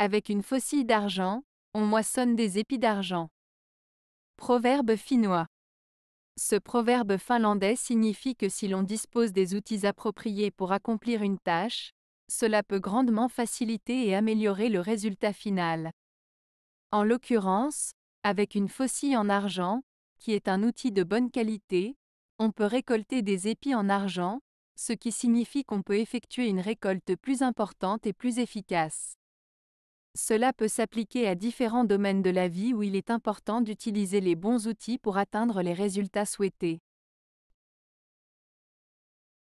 Avec une faucille d'argent, on moissonne des épis d'argent. Proverbe finnois. Ce proverbe finlandais signifie que si l'on dispose des outils appropriés pour accomplir une tâche, cela peut grandement faciliter et améliorer le résultat final. En l'occurrence, avec une faucille en argent, qui est un outil de bonne qualité, on peut récolter des épis en argent, ce qui signifie qu'on peut effectuer une récolte plus importante et plus efficace. Cela peut s'appliquer à différents domaines de la vie où il est important d'utiliser les bons outils pour atteindre les résultats souhaités.